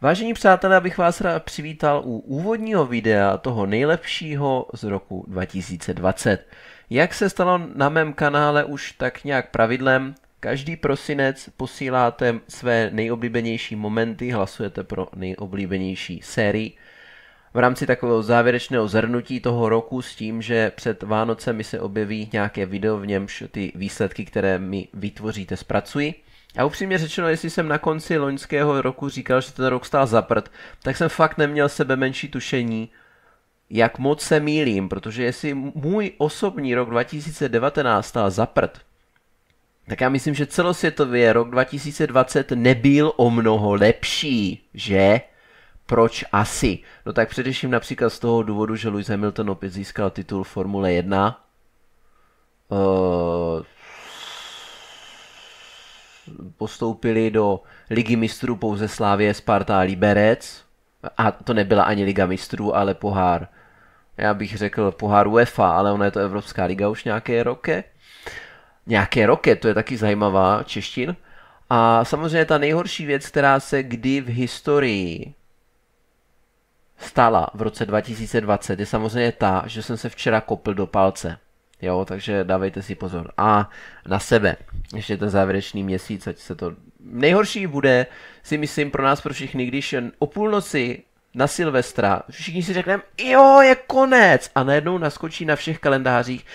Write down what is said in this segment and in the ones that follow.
Vážení přátelé, abych vás rád přivítal u úvodního videa toho nejlepšího z roku 2020. Jak se stalo na mém kanále už tak nějak pravidlem, každý prosinec posíláte své nejoblíbenější momenty, hlasujete pro nejoblíbenější sérii. V rámci takového závěrečného zhrnutí toho roku s tím, že před Vánocemi se objeví nějaké video, v němž ty výsledky, které mi vytvoříte, zpracuji. A upřímně řečeno, jestli jsem na konci loňského roku říkal, že ten rok stál za prd, tak jsem fakt neměl sebe menší tušení, jak moc se mílím, protože jestli můj osobní rok 2019 stál za prd, tak já myslím, že celosvětově rok 2020 nebyl o mnoho lepší, že? Proč asi? No tak především například z toho důvodu, že Lewis Hamilton opět získal titul Formule 1. Uh, eh, postoupili do ligy mistrů pouze Slávě Sparta a Liberec. A to nebyla ani liga mistrů, ale pohár. Já bych řekl pohár UEFA, ale ona je to Evropská liga už nějaké roky. Nějaké roky, to je taky zajímavá češtin. A samozřejmě ta nejhorší věc, která se kdy v historii stala v roce 2020, je samozřejmě ta, že jsem se včera kopl do palce. Jo, takže dávejte si pozor. A na sebe, ještě ten závěrečný měsíc, ať se to... Nejhorší bude, si myslím, pro nás, pro všechny, když o půlnoci na Silvestra všichni si řekneme, jo, je konec! A najednou naskočí na všech kalendářích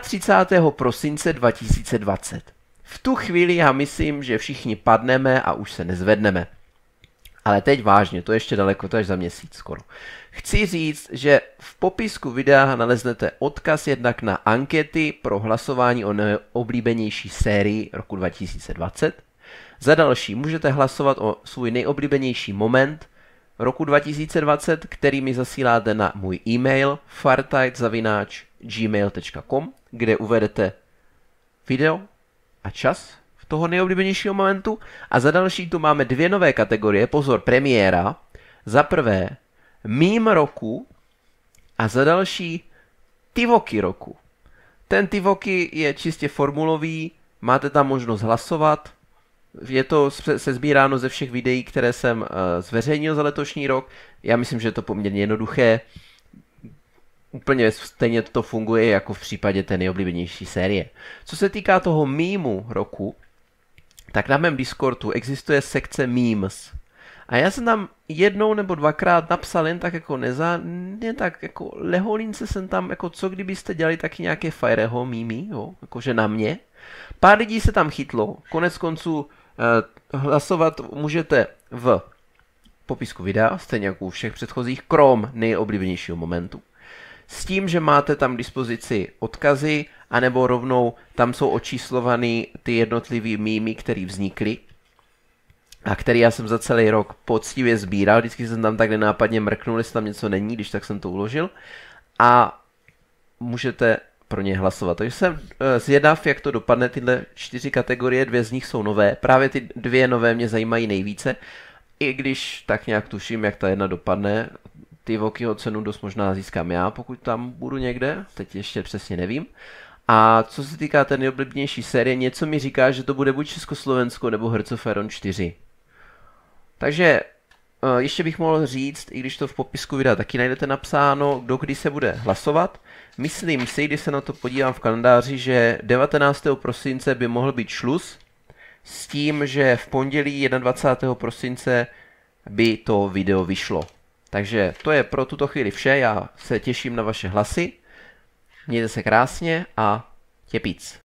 32. prosince 2020. V tu chvíli já myslím, že všichni padneme a už se nezvedneme. Ale teď vážně, to ještě daleko, to až za měsíc skoro. Chci říct, že v popisku videa naleznete odkaz jednak na ankety pro hlasování o nejoblíbenější sérii roku 2020. Za další můžete hlasovat o svůj nejoblíbenější moment roku 2020, který mi zasíláte na můj e-mail fartight.gmail.com, kde uvedete video a čas toho nejoblíbenějšího momentu. A za další tu máme dvě nové kategorie, pozor, premiéra. Za prvé mým roku a za další Tivoky roku. Ten Tivoky je čistě formulový, máte tam možnost hlasovat, je to sezbíráno ze všech videí, které jsem eh, zveřejnil za letošní rok. Já myslím, že je to poměrně jednoduché. Úplně stejně to funguje jako v případě té nejoblíbenější série. Co se týká toho mýmu roku, tak na mém Discordu existuje sekce memes. A já jsem tam jednou nebo dvakrát napsal jen tak jako neza, jen tak jako leholince jsem tam, jako co kdybyste dělali taky nějaké fajreho mými, jo, jakože na mě. Pár lidí se tam chytlo, konec konců eh, hlasovat můžete v popisku videa, stejně jako u všech předchozích, krom nejoblíbenějšího momentu s tím, že máte tam k dispozici odkazy, anebo rovnou tam jsou očíslované ty jednotlivé mýmy, které vznikly a který já jsem za celý rok poctivě sbíral, vždycky jsem tam tak nenápadně mrknul, jestli tam něco není, když tak jsem to uložil a můžete pro ně hlasovat. Takže jsem eh, zvědav, jak to dopadne, tyhle čtyři kategorie, dvě z nich jsou nové, právě ty dvě nové mě zajímají nejvíce, i když tak nějak tuším, jak ta jedna dopadne, ty Vokyho cenu dost možná získám já, pokud tam budu někde, teď ještě přesně nevím. A co se týká té nejoblíbenější série, něco mi říká, že to bude buď Československo nebo Hercoferon 4. Takže eh, ještě bych mohl říct, i když to v popisku videa taky najdete napsáno, kdo kdy se bude hlasovat. Myslím si, když se na to podívám v kalendáři, že 19. prosince by mohl být šluz, s tím, že v pondělí 21. prosince by to video vyšlo. Takže to je pro tuto chvíli vše, já se těším na vaše hlasy, mějte se krásně a těpíc.